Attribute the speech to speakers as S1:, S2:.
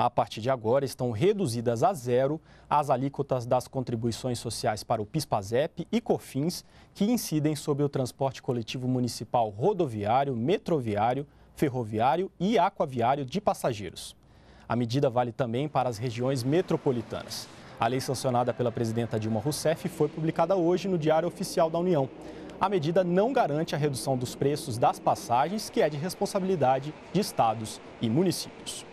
S1: A partir de agora, estão reduzidas a zero as alíquotas das contribuições sociais para o PISPAZEP e COFINS, que incidem sobre o transporte coletivo municipal rodoviário, metroviário, ferroviário e aquaviário de passageiros. A medida vale também para as regiões metropolitanas. A lei sancionada pela presidenta Dilma Rousseff foi publicada hoje no Diário Oficial da União. A medida não garante a redução dos preços das passagens, que é de responsabilidade de estados e municípios.